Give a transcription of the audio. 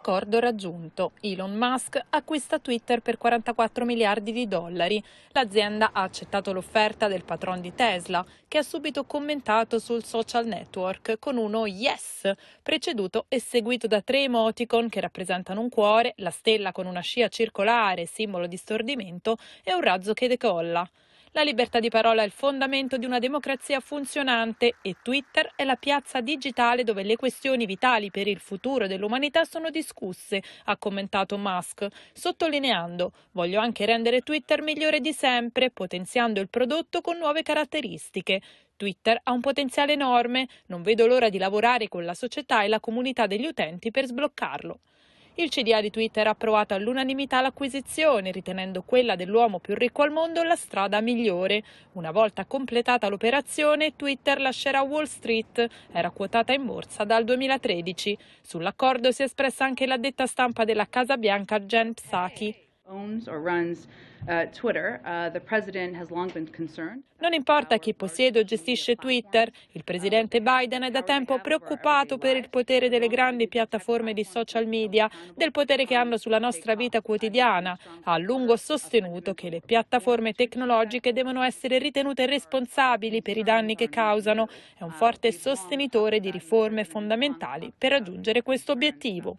accordo raggiunto. Elon Musk acquista Twitter per 44 miliardi di dollari. L'azienda ha accettato l'offerta del patron di Tesla, che ha subito commentato sul social network con uno yes, preceduto e seguito da tre emoticon che rappresentano un cuore, la stella con una scia circolare, simbolo di stordimento, e un razzo che decolla. La libertà di parola è il fondamento di una democrazia funzionante e Twitter è la piazza digitale dove le questioni vitali per il futuro dell'umanità sono discusse, ha commentato Musk, sottolineando voglio anche rendere Twitter migliore di sempre, potenziando il prodotto con nuove caratteristiche. Twitter ha un potenziale enorme, non vedo l'ora di lavorare con la società e la comunità degli utenti per sbloccarlo. Il CDA di Twitter ha approvato all'unanimità l'acquisizione, ritenendo quella dell'uomo più ricco al mondo la strada migliore. Una volta completata l'operazione, Twitter lascerà Wall Street, era quotata in borsa dal 2013. Sull'accordo si è espressa anche l'addetta stampa della Casa Bianca Jen Psaki owns or runs Twitter, the president has long been concerned. Non importa chi possiede o gestisce Twitter, il presidente Biden è da tempo preoccupato per il potere delle grandi piattaforme di social media, del potere che hanno sulla nostra vita quotidiana. Ha a lungo sostenuto che le piattaforme tecnologiche devono essere ritenute responsabili per i danni che causano. È un forte sostenitore di riforme fondamentali per raggiungere questo obiettivo.